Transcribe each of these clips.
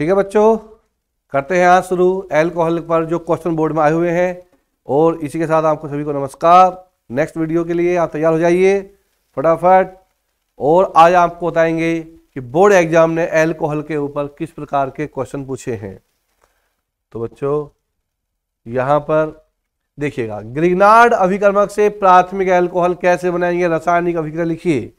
ठीक है बच्चों करते हैं आज शुरू एल्कोहल पर जो क्वेश्चन बोर्ड में आए हुए हैं और इसी के साथ आपको सभी को नमस्कार नेक्स्ट वीडियो के लिए आप तैयार हो जाइए फटाफट और आज आपको बताएंगे कि बोर्ड एग्जाम ने एल्कोहल के ऊपर किस प्रकार के क्वेश्चन पूछे हैं तो बच्चों यहाँ पर देखिएगा ग्रिगनार्ड अभिक्रमक से प्राथमिक एल्कोहल कैसे बनाएंगे रासायनिक अभिक्रिया लिखिए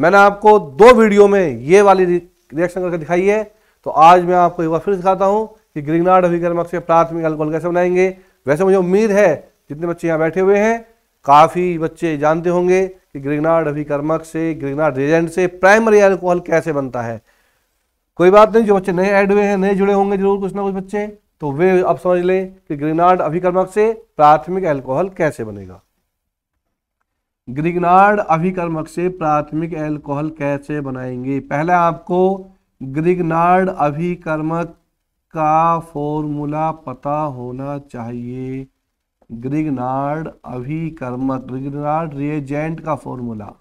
मैंने आपको दो वीडियो में ये वाली रिएक्शन करके दिखाई है तो आज मैं आपको एक बार फिर सिखाता हूँ कि ग्रीनार्ड अभिकर्मक से प्राथमिक अल्कोहल कैसे बनाएंगे वैसे मुझे उम्मीद है जितने बच्चे यहाँ बैठे हुए हैं काफ़ी बच्चे जानते होंगे कि ग्रीनार्ड अभिकर्मक से ग्रीनार्ड रेजेंट से प्राइमरी अल्कोहल कैसे बनता है कोई बात नहीं जो बच्चे नए ऐड हुए हैं नए जुड़े होंगे जरूर कुछ ना कुछ बच्चे तो वे अब समझ लें कि ग्रिगनार्ड अभिकर्मक से प्राथमिक अल्कोहल कैसे बनेगा ग्रिगनार्ड अभिकर्मक से प्राथमिक अल्कोहल कैसे बनाएंगे पहले आपको ग्रिगनार्ड अभिकर्मक का फॉर्मूला पता होना चाहिए ग्रिगनार्ड अभिकर्मक ग्रिगनार्ड रिएजेंट का फॉर्मूला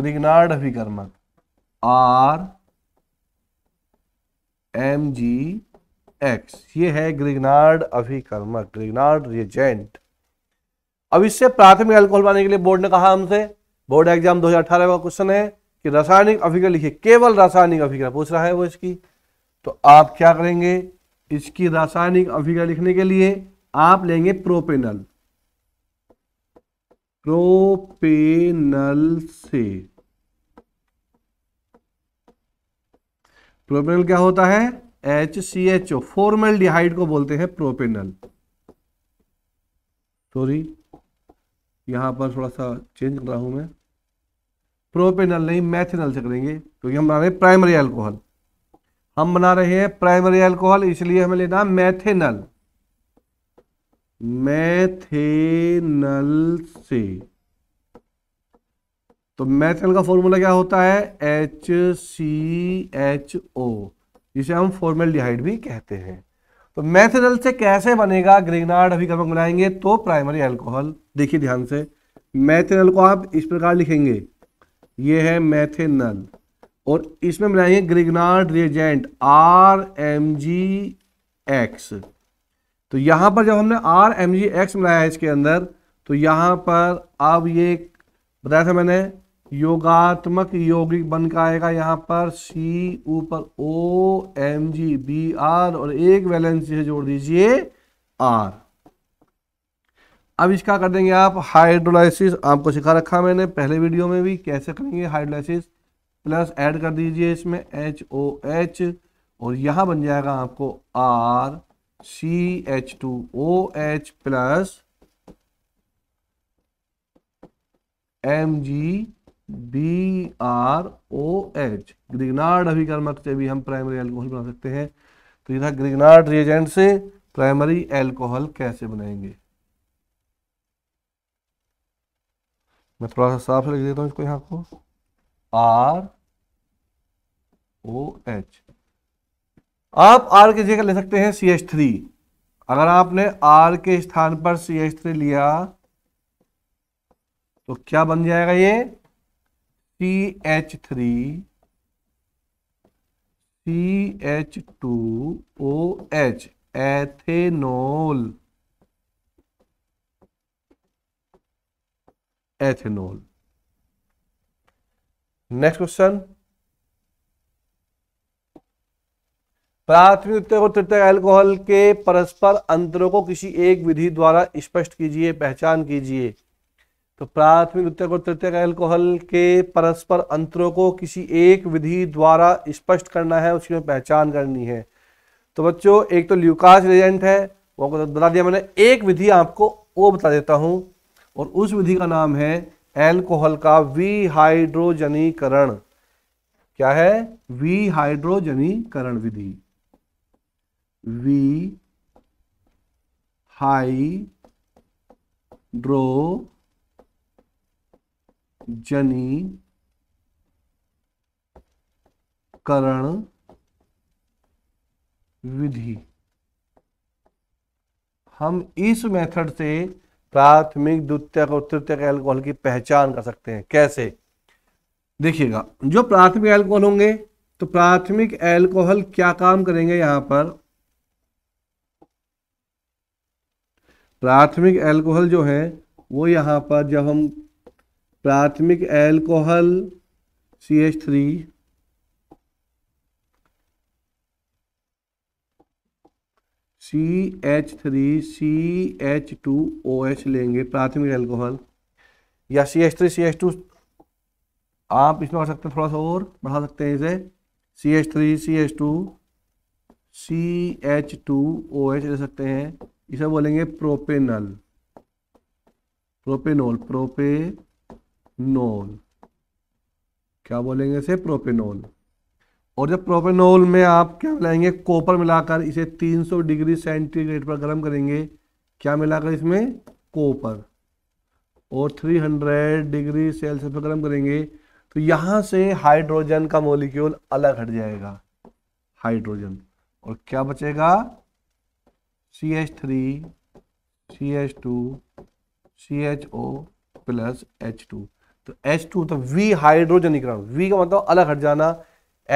ग्रिगनार्ड अभिकर्मक आर एम जी एक्स ये है ग्रिगनार्ड अभिकर्मक ग्रिगनार्ड रिएजेंट अब इससे प्राथमिक अल्कोहल बनाने के लिए बोर्ड ने कहा हमसे बोर्ड एग्जाम 2018 का क्वेश्चन है कि रासायनिक अभिक्रिया लिखिए केवल रासायनिक अभिक्रिया पूछ रहा है वो इसकी तो आप क्या करेंगे इसकी रासायनिक अभिक्रिया लिखने के लिए आप लेंगे प्रोपेनल प्रोपेनल से प्रोपेनल क्या होता है H C H O formal को बोलते हैं प्रोपेनल सॉरी यहाँ पर थोड़ा सा चेंज कर रहा हूँ मैं प्रोपेनल नहीं मैथेनल से करेंगे क्योंकि हम बना रहे हैं प्राइमरी अल्कोहल हम बना रहे हैं प्राइमरी अल्कोहल इसलिए हमें लेना मैथेनल मैथेनल से तो मैथेनल का फॉर्मूला क्या होता है एच सी एच ओ जिसे हम फॉर्मल डिहाइड भी कहते हैं तो मैथेनल से कैसे बनेगा अभी कभी बनाएंगे तो प्राइमरी एल्कोहल देखिए ध्यान से मैथेनल को आप इस प्रकार लिखेंगे ये है मैथेनल और इसमें मिलाएंगे Grignard reagent R M G X तो यहाँ पर जब हमने आर एम जी एक्स मिलाया है इसके अंदर तो यहाँ पर अब ये बताया था मैंने योगात्मक योगिक बन का आएगा यहाँ पर सी ऊपर O M G B R और एक वैलेंस से जोड़ दीजिए आर अब इसका कर देंगे आप हाइड्रोलाइसिस आपको सिखा रखा मैंने पहले वीडियो में भी कैसे करेंगे हाइड्रोलाइसिस प्लस ऐड कर दीजिए इसमें एच ओ एच और यहाँ बन जाएगा आपको R C H two O H plus M G B R O H Grignard अभिकर्मक से भी हम प्राइमरी एल्कोहल बना सकते हैं तो ये था ग्रिगनार्ड रिएजेंट से प्राइमरी एल्कोहल कैसे बनाएंगे मैं थोड़ा सा साफ लिख देता हूँ इसको यहाँ को आर ओ एच आप आर की जगह ले सकते हैं सी एच थ्री अगर आपने आर के स्थान पर सी एच थ्री लिया तो क्या बन जाएगा ये C H three C H two O H ethanol ethanol next question प्राथमिक उत्तर और तृतीय अल्कोहल के परस्पर अंतरों को किसी एक विधि द्वारा स्पष्ट कीजिए पहचान कीजिए तो प्राथमिक द्वितीयक और तृतीयक एल्कोहल के परस्पर अंतरों को किसी एक विधि द्वारा स्पष्ट करना है उसकी पहचान करनी है तो बच्चों एक तो ल्यूकास रिएजेंट है वो आपको बता दिया मैंने एक विधि आपको वो बता देता हूँ और उस विधि का नाम है एल्कोहल का विहाइड्रोजनीकरण क्या है विहाइड्रोजनीकरण विधि वी ड्रो जनी करण विधि हम इस मेथड से प्राथमिक द्वितीयक और तृतीयक एल्कोहल की पहचान कर सकते हैं कैसे देखिएगा जो प्राथमिक एल्कोहल होंगे तो प्राथमिक एल्कोहल क्या काम करेंगे यहां पर प्राथमिक एल्कोहल जो है वो यहां पर जब हम प्राथमिक alcohol C H three C H three C H two O H लेंगे प्राथमिक एल्कोहल या C H three C H two आप इसमें कर सकते हैं थोड़ा सा और बढ़ा सकते हैं इसे C H three C H two C H two O H ले सकते हैं इसे बोलेंगे प्रोपेनल प्रोपेनोल प्रोपे प्रोपेनोल क्या बोलेंगे इसे प्रोपेनोल और जब प्रोपेनोल में आप क्या मिलाएंगे कॉपर मिलाकर इसे 300 डिग्री सेंटीग्रेड पर गर्म करेंगे क्या मिलाकर इसमें कॉपर और 300 डिग्री सेल्सियस पर गर्म करेंगे तो यहां से हाइड्रोजन का मोलिक्यूल अलग हट जाएगा हाइड्रोजन और क्या बचेगा C H three C H two C H O plus H two तो एच टू तो वी हाइड्रोजन वी का मतलब अलग हट जाना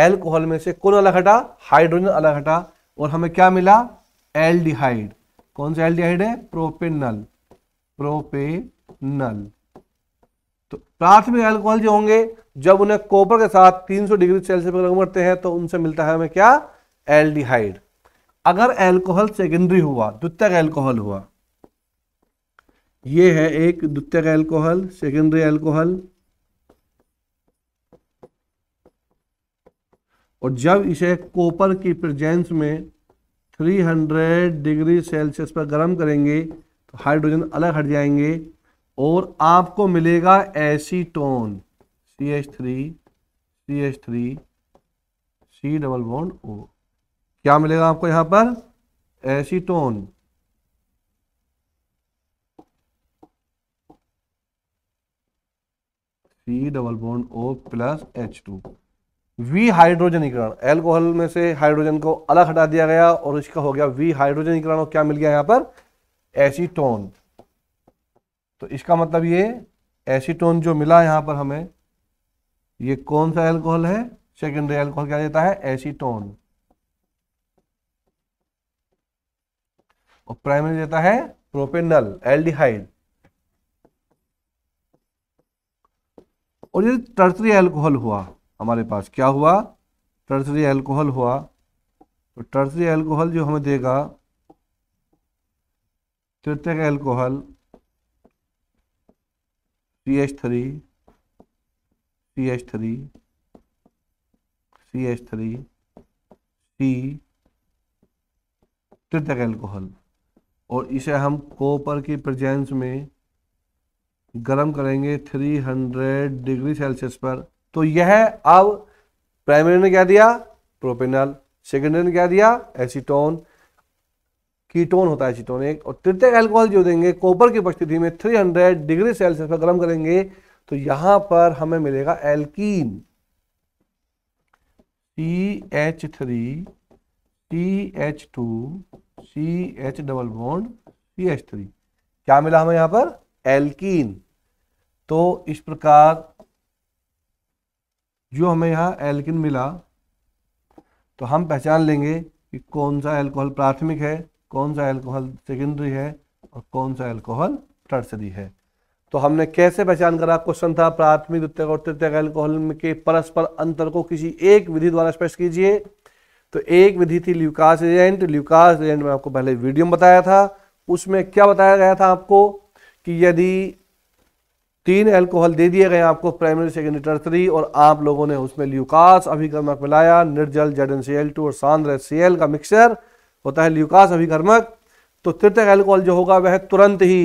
एल्कोहल में से कौन अलग हटा हाइड्रोजन अलग हटा और हमें क्या मिला एल्डिहाइड कौन सा एल्डिहाइड है प्रोपेनल प्रोपेनल तो प्राथमिक एल्कोहल जो होंगे जब उन्हें कॉपर के साथ 300 डिग्री सेल्सियस पर गर्म करते हैं तो उनसे मिलता है हमें क्या एल्डिहाइड अगर एल्कोहल सेकेंडरी हुआ द्वितीय एल्कोहल हुआ ये है एक द्वितीय का एल्कोहल सेकेंडरी एल्कोहल और जब इसे कॉपर की प्रेजेंस में 300 डिग्री सेल्सियस पर गर्म करेंगे तो हाइड्रोजन अलग हट जाएंगे और आपको मिलेगा acetone C H three C H three C double bond O क्या मिलेगा आपको यहाँ पर acetone C double bond O plus H two वी हाइड्रोजनीकरण एल्कोहल में से हाइड्रोजन को अलग हटा दिया गया और इसका हो गया वी हाइड्रोजनीकरण और क्या मिल गया यहां पर एसीटोन तो इसका मतलब ये एसीटोन जो मिला यहां पर हमें ये कौन सा एल्कोहल है सेकेंडरी एल्कोहल क्या देता है एसीटोन और प्राइमरी देता है प्रोपेनल एल्डिहाइड और यदि टर्सरी एल्कोहल हुआ हमारे पास क्या हुआ टर्सरी एल्कोहल हुआ तो टर्सरी एल्कोहल जो हमें देगा तृतीय alcohol C H three C H three C H three C तृतीय एल्कोहल और इसे हम कॉपर की प्रजेंस में गर्म करेंगे 300 डिग्री सेल्सियस पर तो यह अब प्राइमरी ने क्या दिया प्रोपेनल सेकेंडरी ने क्या दिया एसीटोन कीटोन होता है एसीटोन एक और तृतीय एल्कोहल जो देंगे कॉपर की उपस्थिति में 300 डिग्री सेल्सियस पर गर्म करेंगे तो यहां पर हमें मिलेगा alkene C H three T H two C H double bond C H three क्या मिला हमें यहां पर एल्कीन तो इस प्रकार जो हमें यहाँ एल्किन मिला तो हम पहचान लेंगे कि कौन सा एल्कोहल प्राथमिक है कौन सा एल्कोहल सेकेंडरी है और कौन सा एल्कोहल टर्सरी है तो हमने कैसे पहचान करा क्वेश्चन था प्राथमिक द्वितीय और तृतीय एल्कोहल के परस्पर अंतर को किसी एक विधि द्वारा स्पष्ट कीजिए तो एक विधि थी ल्यूकास एजेंट ल्यूकास एजेंट में आपको पहले वीडियो में बताया था उसमें क्या बताया गया था आपको कि यदि तीन अल्कोहल दे दिए गए आपको प्राइमरी सेकेंडरी टर्सरी और आप लोगों ने उसमें ल्यूकास अभिकर्मक मिलाया निर्जल Z N C L two और सांद्र सी एल का मिक्सचर होता है ल्यूकास अभिकर्मक तो तृतक अल्कोहल जो होगा वह तुरंत ही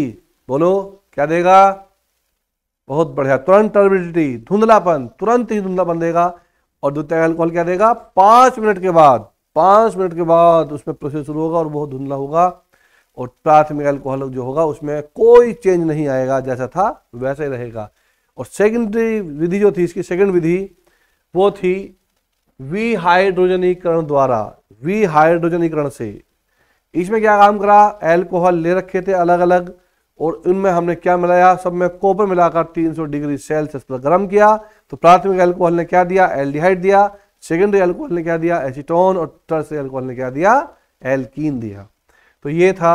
बोलो क्या देगा बहुत बढ़िया तुरंत टर्बिडिटी धुंधलापन तुरंत ही धुंधलापन देगा और द्वितीय अल्कोहल क्या देगा पांच मिनट के बाद पांच मिनट के बाद उसमें प्रोसेस शुरू होगा और बहुत धुंधला होगा और प्राथमिक अल्कोहल जो होगा उसमें कोई चेंज नहीं आएगा जैसा था वैसा ही रहेगा और सेकेंडरी विधि जो थी इसकी सेकेंड विधि वो थी वी हाइड्रोजनीकरण द्वारा वी हाइड्रोजनीकरण से इसमें क्या काम करा एल्कोहल ले रखे थे अलग अलग और उनमें हमने क्या मिलाया सब में कॉपर मिलाकर 300 डिग्री सेल्सियस पर गर्म किया तो प्राथमिक अल्कोहल ने क्या दिया एल्डिहाइड दिया सेकेंडरी अल्कोहल ने क्या दिया एसीटोन और टर्स अल्कोहल ने क्या दिया एल्कीन दिया तो ये था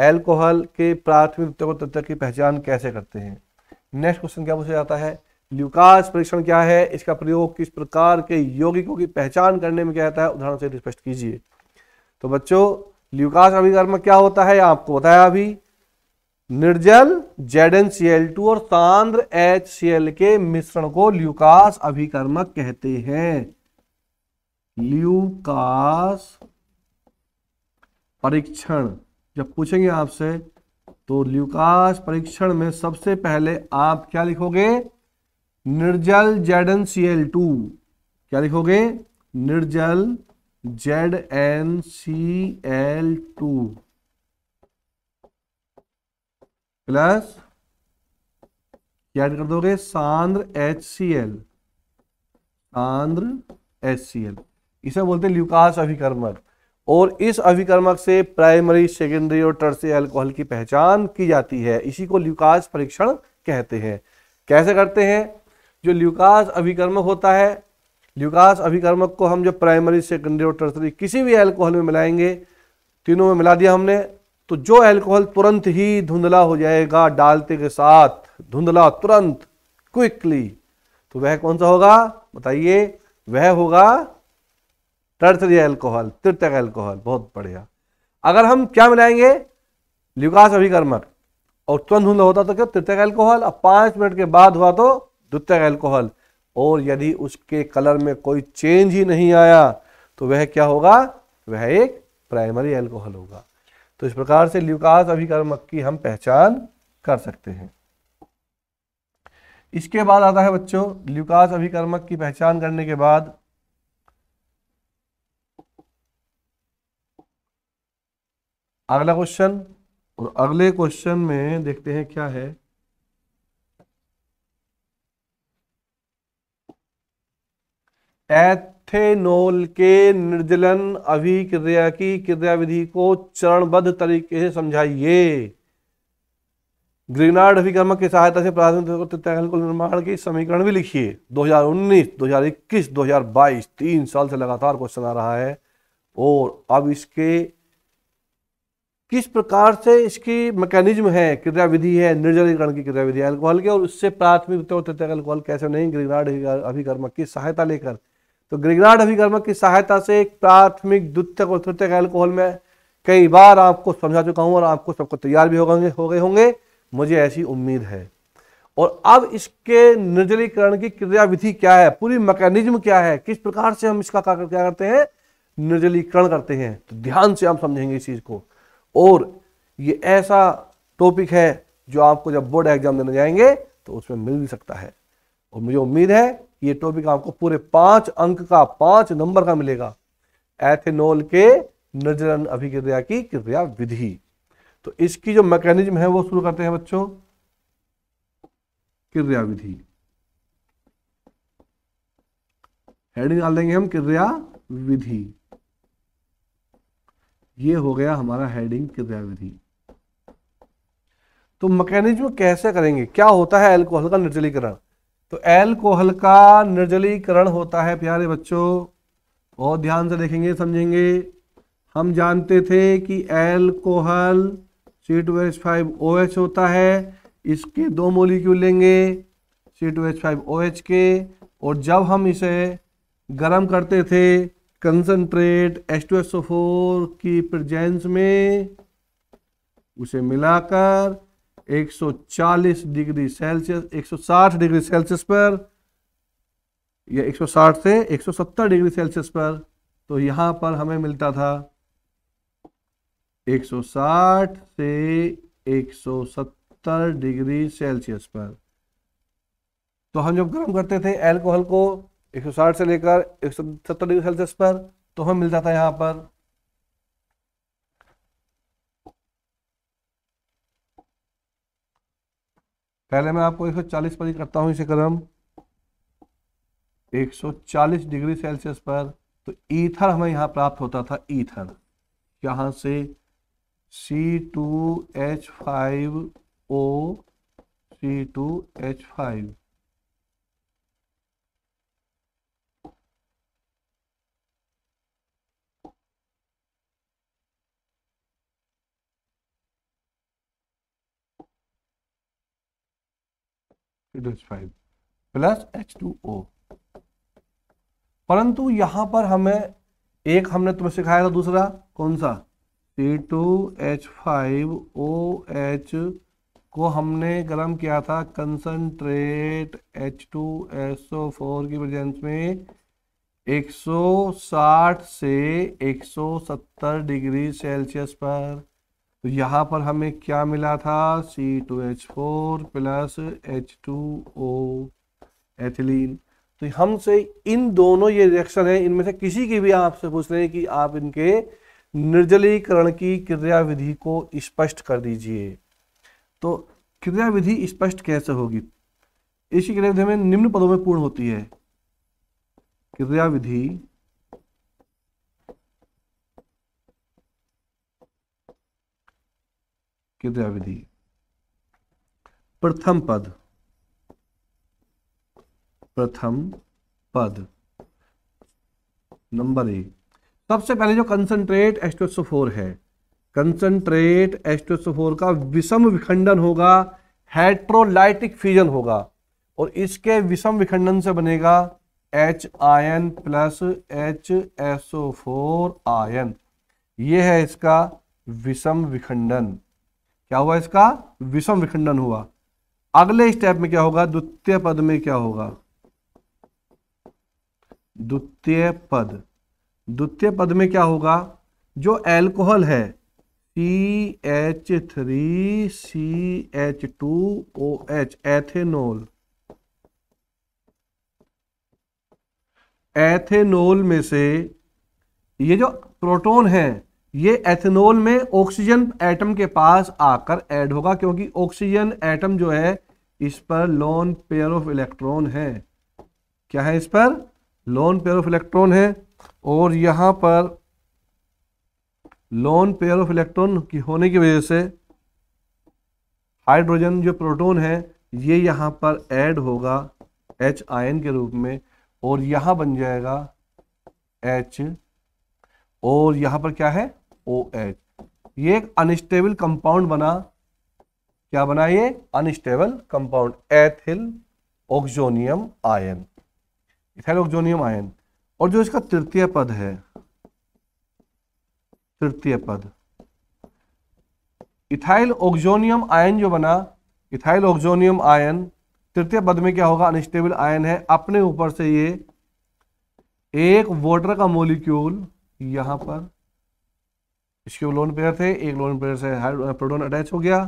एल्कोहल के प्राथमिक तत्व तत्व की पहचान कैसे करते हैं नेक्स्ट क्वेश्चन क्या पूछा जाता है ल्यूकास परीक्षण क्या है इसका प्रयोग किस प्रकार के यौगिकों की पहचान करने में क्या होता है उदाहरण से स्पष्ट कीजिए तो बच्चों ल्यूकास अभिकर्म क्या होता है आपको बताया अभी निर्जल Z N C L two और सांद्र एच सी एल के मिश्रण को ल्यूकास अभिकर्मक कहते हैं ल्यूकास परीक्षण जब पूछेंगे आपसे तो ल्यूकास परीक्षण में सबसे पहले आप क्या लिखोगे निर्जल Z N C L two क्या लिखोगे निर्जल Z N C L two plus क्या कर दोगे सांद्र एच सी एल सांद्र एच सी एल इसे बोलते ल्यूकास अभिकर्मक और इस अभिकर्मक से प्राइमरी सेकेंडरी और टर्सरी अल्कोहल की पहचान की जाती है इसी को ल्यूकास परीक्षण कहते हैं कैसे करते हैं जो ल्यूकास अभिकर्मक होता है ल्यूकास अभिकर्मक को हम जो प्राइमरी सेकेंडरी और टर्सरी किसी भी अल्कोहल में मिलाएंगे तीनों में मिला दिया हमने तो जो अल्कोहल तुरंत ही धुंधला हो जाएगा डालते के साथ धुंधला तुरंत क्विकली तो वह कौन सा होगा बताइए वह होगा टर्सरी एल्कोहल तृतक एल्कोहल बहुत बढ़िया अगर हम क्या मिलाएंगे लुकास अभिकर्मक और तुरंत धुंध होता तो क्या तृतक एल्कोहल और पाँच मिनट के बाद हुआ तो द्वितक एल्कोहल और यदि उसके कलर में कोई चेंज ही नहीं आया तो वह क्या होगा वह एक प्राइमरी एल्कोहल होगा तो इस प्रकार से लुकास अभिकर्मक की हम पहचान कर सकते हैं इसके बाद आता है बच्चों ल्यूकास अभिकर्मक की पहचान करने के बाद अगला क्वेश्चन और अगले क्वेश्चन में देखते हैं क्या है एथेनॉल के निर्जलन अभिक्रिया की क्रियाविधि को चरणबद्ध तरीके से समझाइए ग्रीनार्ड अभिक्रमक की सहायता से प्राथमिक निर्माण के समीकरण भी लिखिए 2019, 2021, 2022 तीन साल से लगातार क्वेश्चन आ रहा है और अब इसके किस प्रकार से इसकी मैकेनिज्म है क्रियाविधि है निर्जलीकरण की क्रियाविधि अल्कोहल की और उससे प्राथमिक तौर तो तक अल्कोहल कैसे नहीं ग्रिगराड अभिकर्मक की सहायता लेकर तो ग्रिगराड अभिकर्मक की सहायता से एक प्राथमिक द्वितीयक और तृतीय अल्कोहल में कई बार आपको समझा चुका हूँ और आपको सबको तैयार भी हो गए हो गए होंगे मुझे ऐसी उम्मीद है और अब इसके निर्जलीकरण की क्रियाविधि क्या है पूरी मैकेनिज्म क्या है किस प्रकार से हम इसका क्या करते हैं निर्जलीकरण करते हैं तो ध्यान से हम समझेंगे इस चीज़ को और ये ऐसा टॉपिक है जो आपको जब बोर्ड एग्जाम देने जाएंगे तो उसमें मिल भी सकता है और मुझे उम्मीद है ये टॉपिक आपको पूरे पांच अंक का पांच नंबर का मिलेगा एथेनॉल के नजरन अभिक्रिया की क्रिया विधि तो इसकी जो मैकेनिज्म है वो शुरू करते हैं बच्चों क्रिया विधि हेडिंग डाल देंगे हम क्रिया विधि ये हो गया हमारा हेडिंग क्रियाविधि तो मैकेनिज्म कैसे करेंगे क्या होता है एल्कोहल का निर्जलीकरण तो एल्कोहल का निर्जलीकरण होता है प्यारे बच्चों और ध्यान से देखेंगे समझेंगे हम जानते थे कि alcohol C two H five O H होता है इसके दो मोलिक्यूल लेंगे C two H five O H के और जब हम इसे गर्म करते थे कंसनट्रेट एस टू की प्रजेंस में उसे मिलाकर 140 डिग्री सेल्सियस 160 डिग्री सेल्सियस पर या 160 से 170 डिग्री सेल्सियस पर तो यहां पर हमें मिलता था 160 से 170 डिग्री सेल्सियस पर तो हम जब गर्म करते थे एल्कोहल को 160 से लेकर 170 डिग्री सेल्सियस पर तो हमें मिल जाता है यहां पर पहले मैं आपको 140 पर ही करता हूं इसे क्रम 140 डिग्री सेल्सियस पर तो ईथर हमें यहाँ प्राप्त होता था ईथर यहां से C two H five O C two H five plus H two O परंतु यहां पर हमें एक हमने तुम्हें सिखाया था दूसरा कौन सा C two H five O H को हमने गर्म किया था concentrate H two S O four की प्रेजेंस में 160 से 170 डिग्री सेल्सियस पर तो यहाँ पर हमें क्या मिला था C two H four plus H two O ethylene तो हमसे इन दोनों ये रिएक्शन है इनमें से किसी की भी आपसे पूछ रहे हैं कि आप इनके निर्जलीकरण की क्रियाविधि को स्पष्ट कर दीजिए तो क्रियाविधि स्पष्ट कैसे होगी इसी क्रियाविधि हमें निम्न पदों में पूर्ण होती है क्रियाविधि क्रियाविधि प्रथम पद प्रथम पद नंबर एक सबसे पहले जो कंसंट्रेट एस्टोसोफोर है कंसंट्रेट एस्टोसोफोर का विषम विखंडन होगा हेट्रोलाइटिक फ्यूजन होगा और इसके विषम विखंडन से बनेगा H ion plus H SO four ion यह है इसका विषम विखंडन क्या हुआ इसका विषम विखंडन हुआ अगले स्टेप में क्या होगा द्वितीय पद में क्या होगा द्वितीय पद द्वितीय पद में क्या होगा जो एल्कोहल है C H three C H two O H ethanol ethanol में से ये जो प्रोटॉन है ये एथेनॉल में ऑक्सीजन एटम के पास आकर ऐड होगा क्योंकि ऑक्सीजन एटम जो है इस पर लोन पेयर ऑफ इलेक्ट्रॉन है क्या है इस पर लोन पेयर ऑफ इलेक्ट्रॉन है और यहाँ पर लोन पेयर ऑफ इलेक्ट्रॉन की होने की वजह से हाइड्रोजन जो प्रोटॉन है ये यहाँ पर ऐड होगा एच आयन के रूप में और यहाँ बन जाएगा एच और यहाँ पर क्या है ओ एच ये एक अनस्टेबल कंपाउंड बना क्या बना ये unstable compound ethyl oxonium ion ethyl oxonium ion और जो इसका तृतीय पद है तृतीय पद इथाइल ऑक्जोनियम आयन जो बना इथाइल ऑक्जोनियम आयन तृतीय पद में क्या होगा अनस्टेबल आयन है अपने ऊपर से ये एक वाटर का मोलिक्यूल यहां पर इसके लोन पेयर थे एक लोन पेयर से प्रोटोन अटैच uh, हो गया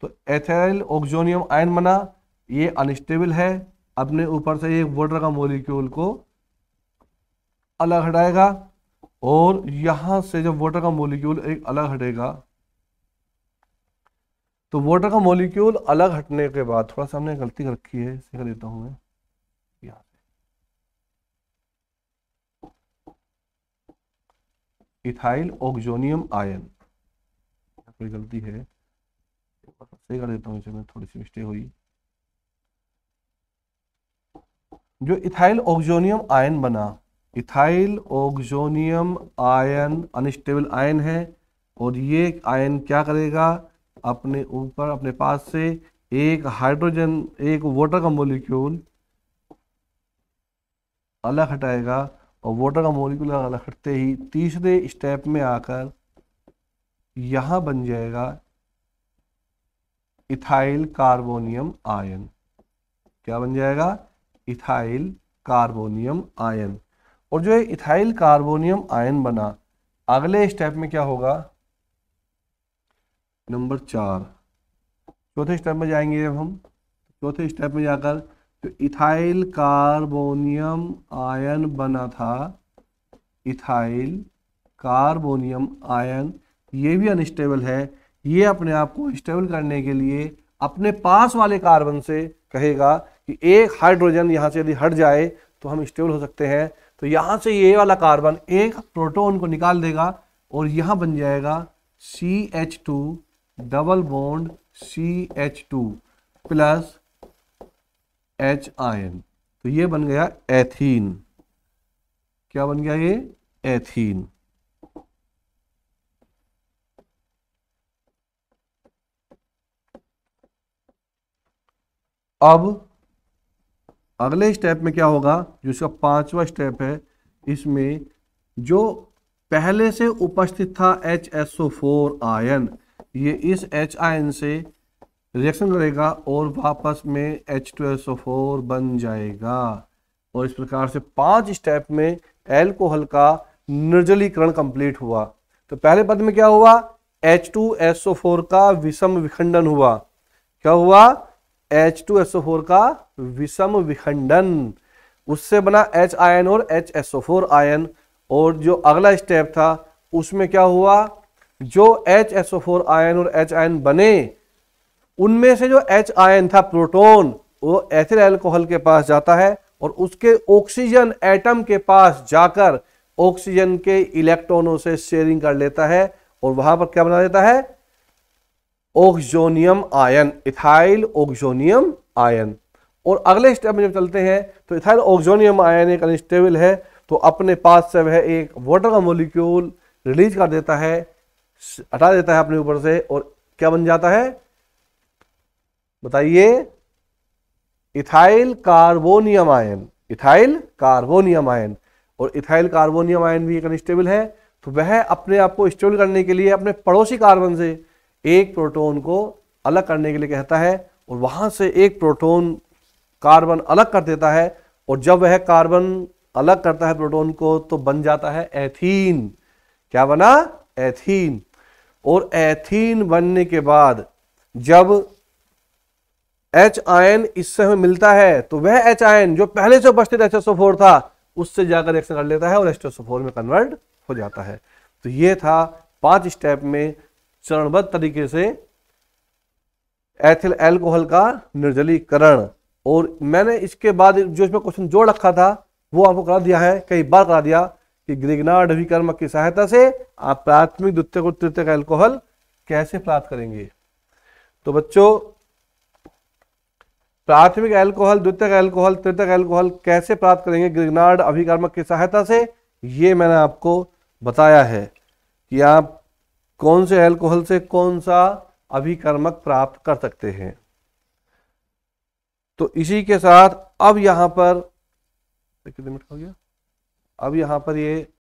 तो एथेल ऑक्जोनियम आयन बना ये अनस्टेबल है अपने ऊपर से एक वाटर का मोलिक्यूल को अलग हटाएगा और यहां से जब वाटर का मोलिक्यूल एक अलग हटेगा तो वाटर का मोलिक्यूल अलग हटने के बाद थोड़ा सा हमने गलती रखी है कर देता हूँ मैं इथाइल ऑक्जोनियम आयन कोई गलती है सही कर देता हूँ इसे मैं थोड़ी सी मिस्टेक हुई जो इथाइल ऑक्जोनियम आयन बना ethyl oxonium ion unstable ion है और ये आयन क्या करेगा अपने ऊपर अपने पास से एक हाइड्रोजन एक वाटर का मोलिक्यूल अलग हटाएगा और वाटर का मोलिकुलर हालत हटते ही तीसरे स्टेप में आकर यहाँ बन जाएगा इथाइल कार्बोनियम आयन क्या बन जाएगा इथाइल कार्बोनियम आयन और जो इथाइल कार्बोनियम आयन बना अगले स्टेप में क्या होगा नंबर चार चौथे स्टेप में जाएंगे जब हम चौथे स्टेप में जाकर तो इथाइल कार्बोनियम आयन बना था इथाइल कार्बोनियम आयन ये भी अनस्टेबल है ये अपने आप को स्टेबल करने के लिए अपने पास वाले कार्बन से कहेगा कि एक हाइड्रोजन यहाँ से यदि हट जाए तो हम स्टेबल हो सकते हैं तो यहाँ से ये वाला कार्बन एक प्रोटोन को निकाल देगा और यहाँ बन जाएगा C H two double bond C H two plus H ion तो ये बन गया एथीन क्या बन गया ये एथीन अब अगले स्टेप में क्या होगा जो इसका पांचवा स्टेप है इसमें जो पहले से उपस्थित था H S O four ion ये इस एच आयन से रिएक्शन करेगा और वापस में एच बन जाएगा और इस प्रकार से पांच स्टेप में एल्कोहल का निर्जलीकरण कंप्लीट हुआ तो पहले पद में क्या हुआ H2SO4 का विषम विखंडन हुआ क्या हुआ H2SO4 का विषम विखंडन उससे बना H आयन और HSO4 आयन और जो अगला स्टेप था उसमें क्या हुआ जो HSO4 आयन और H आयन बने उनमें से जो एच आयन था प्रोटोन वो एथिल एल्कोहल के पास जाता है और उसके ऑक्सीजन एटम के पास जाकर ऑक्सीजन के इलेक्ट्रॉनों से शेयरिंग कर लेता है और वहां पर क्या बना देता है oxonium ion ethyl oxonium ion और अगले स्टेप में जब चलते हैं तो इथाइल ऑक्जोनियम आयन एक अनस्टेबल है तो अपने पास से वह एक वाटर का मोलिक्यूल रिलीज कर देता है हटा देता है अपने ऊपर से और क्या बन जाता है बताइए ethyl carbonium ion ethyl carbonium ion और इथाइल कार्बोनियम आयन भी एक अनस्टेबल है तो वह अपने आप को स्टेबल करने के लिए अपने पड़ोसी कार्बन से एक प्रोटोन को अलग करने के लिए कहता है और वहां से एक प्रोटोन कार्बन अलग कर देता है और जब वह कार्बन अलग करता है प्रोटोन को तो बन जाता है एथीन क्या बना एथीन और एथीन बनने के बाद जब एच आयन इससे हमें मिलता है तो वह एच आयन जो पहले से उपस्थित एच था उससे जाकर रिएक्शन कर लेता है और एच में कन्वर्ट हो जाता है तो ये था पांच स्टेप में चरणबद्ध तरीके से एथिल एल्कोहल का निर्जलीकरण और मैंने इसके बाद जो इसमें क्वेश्चन जोड़ रखा था वो आपको करा दिया है कई बार करा दिया कि ग्रिगनाड अभिकर्मक की सहायता से आप प्राथमिक द्वितीय और तृतीय का एल्कोहल कैसे प्राप्त करेंगे तो बच्चों प्राथमिक एल्कोहल द्वितीय एल्कोहल तृतीय एल्कोहल कैसे प्राप्त करेंगे ग्रिगनार्ड अभिकर्मक की सहायता से ये मैंने आपको बताया है कि आप कौन से एल्कोहल से कौन सा अभिकर्मक प्राप्त कर सकते हैं तो इसी के साथ अब यहां पर कितने मिनट हो गया अब यहां पर ये